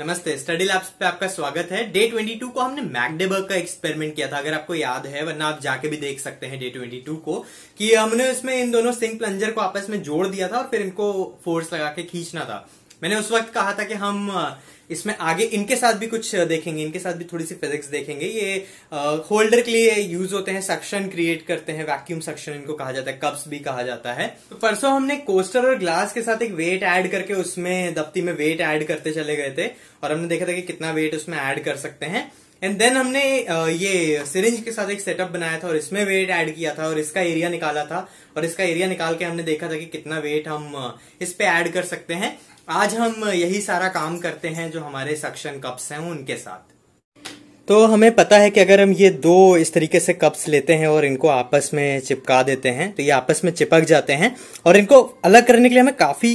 नमस्ते study labs पे आपका स्वागत है डे 22 को हमने मैकडेबर्ग का एक्सपेरिमेंट किया था अगर आपको याद है वरना आप जाके भी देख सकते हैं डे 22 को कि हमने इसमें इन दोनों सिंक प्लंजर को आपस में जोड़ दिया था और फिर इनको फोर्स लगा के खींचना था मैंने उस वक्त कहा था कि हम इसमें आगे इनके साथ भी कुछ देखेंगे इनके साथ भी थोड़ी सी फिजिक्स देखेंगे ये होल्डर के लिए यूज होते हैं सक्शन क्रिएट करते हैं वैक्यूम सक्शन इनको कहा जाता है कप्स भी कहा जाता है तो परसों हमने कोस्टर और ग्लास के साथ एक वेट ऐड करके उसमें दफ्ती में वेट ऐड करते चले गए थे और हमने देखा था कि कितना वेट उसमें ऐड कर सकते हैं एंड देन हमने ये सिरिंज के साथ एक सेटअप बनाया था और इसमें वेट ऐड किया था और इसका एरिया निकाला था और इसका एरिया निकाल के हमने देखा था कि कितना वेट हम इस पे ऐड कर सकते हैं आज हम यही सारा काम करते हैं जो हमारे सक्शन कप्स हैं उनके साथ तो हमें पता है कि अगर हम ये दो इस तरीके से कप्स लेते हैं और इनको आपस में चिपका देते हैं तो ये आपस में चिपक जाते हैं और इनको अलग करने के लिए हमें काफ़ी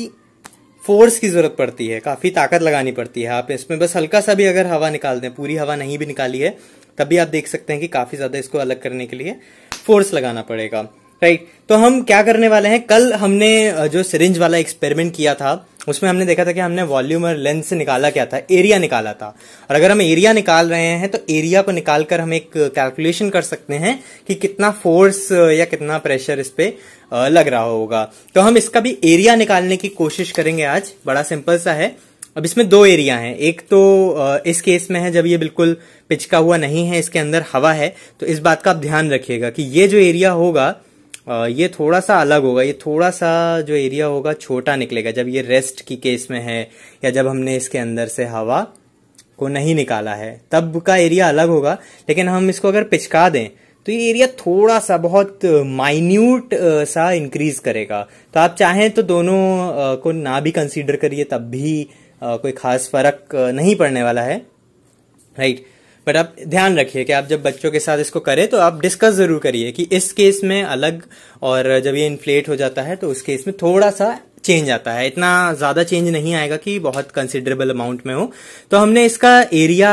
फोर्स की ज़रूरत पड़ती है काफ़ी ताकत लगानी पड़ती है आप इसमें बस हल्का सा भी अगर हवा निकाल दें पूरी हवा नहीं भी निकाली है तब भी आप देख सकते हैं कि काफ़ी ज़्यादा इसको अलग करने के लिए फोर्स लगाना पड़ेगा राइट तो हम क्या करने वाले हैं कल हमने जो सिरिंज वाला एक्सपेरिमेंट किया था उसमें हमने देखा था कि हमने वॉल्यूम और लेंथ से निकाला क्या था एरिया निकाला था और अगर हम एरिया निकाल रहे हैं तो एरिया को निकाल कर हम एक कैलकुलेशन कर सकते हैं कि कितना फोर्स या कितना प्रेशर इस पे लग रहा होगा तो हम इसका भी एरिया निकालने की कोशिश करेंगे आज बड़ा सिंपल सा है अब इसमें दो एरिया हैं एक तो इस केस में है जब ये बिल्कुल पिचका हुआ नहीं है इसके अंदर हवा है तो इस बात का आप ध्यान रखिएगा कि ये जो एरिया होगा ये थोड़ा सा अलग होगा ये थोड़ा सा जो एरिया होगा छोटा निकलेगा जब ये रेस्ट की केस में है या जब हमने इसके अंदर से हवा को नहीं निकाला है तब का एरिया अलग होगा लेकिन हम इसको अगर पिचका दें तो ये एरिया थोड़ा सा बहुत माइन्यूट सा इंक्रीज करेगा तो आप चाहें तो दोनों को ना भी कंसिडर करिए तब भी कोई खास फर्क नहीं पड़ने वाला है राइट बट आप ध्यान रखिए कि आप जब बच्चों के साथ इसको करें तो आप डिस्कस जरूर करिए कि इस केस में अलग और जब ये इन्फ्लेट हो जाता है तो उस केस में थोड़ा सा चेंज आता है इतना ज्यादा चेंज नहीं आएगा कि बहुत कंसिडरेबल अमाउंट में हो तो हमने इसका एरिया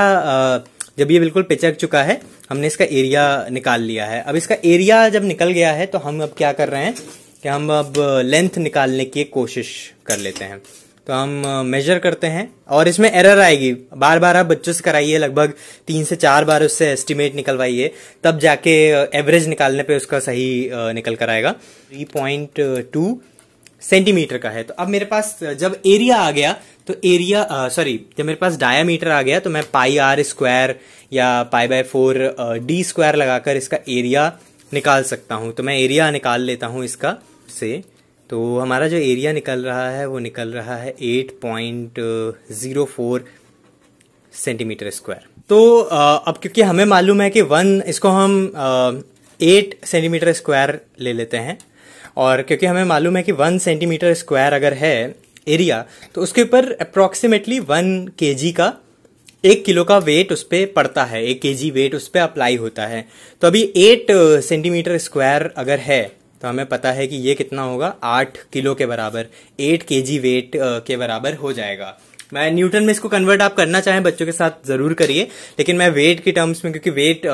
जब ये बिल्कुल पिचक चुका है हमने इसका एरिया निकाल लिया है अब इसका एरिया जब निकल गया है तो हम अब क्या कर रहे हैं कि हम अब लेंथ निकालने की कोशिश कर लेते हैं तो हम मेजर करते हैं और इसमें एरर आएगी बार बार आप बच्चों से कराइए लगभग तीन से चार बार उससे एस्टिमेट निकलवाइए तब जाके एवरेज निकालने पे उसका सही निकल कर आएगा थ्री पॉइंट टू सेंटीमीटर का है तो अब मेरे पास जब एरिया आ गया तो एरिया सॉरी जब मेरे पास डायामीटर आ गया तो मैं पाई आर स्क्वायर या pi by four d square लगाकर इसका एरिया निकाल सकता हूँ तो मैं एरिया निकाल लेता हूँ इसका से तो हमारा जो एरिया निकल रहा है वो निकल रहा है eight point zero four centimetre square तो अब क्योंकि हमें मालूम है कि वन इसको हम एट सेंटीमीटर स्क्वायर ले लेते हैं और क्योंकि हमें मालूम है कि वन सेंटीमीटर स्क्वायर अगर है एरिया तो उसके ऊपर अप्रोक्सीमेटली वन के का एक किलो का वेट उस पर पड़ता है एक के वेट उस पर अप्लाई होता है तो अभी एट सेंटीमीटर स्क्वायर अगर है तो हमें पता है कि ये कितना होगा आठ किलो के बराबर एट के जी वेट के बराबर हो जाएगा मैं न्यूटन में इसको कन्वर्ट आप करना चाहें बच्चों के साथ ज़रूर करिए लेकिन मैं वेट के टर्म्स में क्योंकि वेट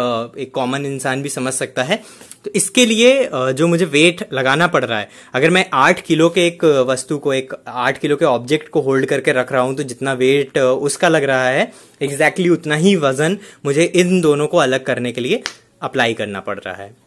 एक कॉमन इंसान भी समझ सकता है तो इसके लिए जो मुझे वेट लगाना पड़ रहा है अगर मैं आठ किलो के एक वस्तु को एक आठ किलो के ऑब्जेक्ट को होल्ड करके रख रहा हूं तो जितना वेट उसका लग रहा है एग्जैक्टली exactly उतना ही वजन मुझे इन दोनों को अलग करने के लिए अप्लाई करना पड़ रहा है